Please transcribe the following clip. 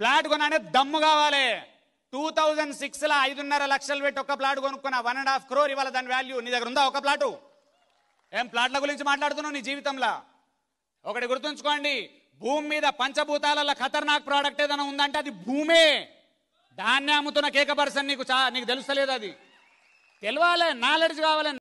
plot కొననే దమ్ము కావాలి two thousand సిక్స్లో ఐదున్నర లక్షలు పెట్టి ఒక ప్లాట్ కొనుక్కున్నా వన్ అండ్ హాఫ్ క్రోర్ ఇవాళ దాని వాల్యూ నీ దగ్గర ఉందా ఒక ప్లాటు ఏం ప్లాట్ల గురించి మాట్లాడుతున్నావు నీ జీవితంలో ఒకటి గుర్తుంచుకోండి భూమి మీద పంచభూతాలలో ఖతర్నాక్ ప్రోడక్ట్ ఏదైనా ఉందంటే అది భూమే దాన్ని అమ్ముతున్న కేక పర్సన్ నీకు చా నీకు తెలుస్తలేదు అది తెలవాలి నాలెడ్జ్ కావాలి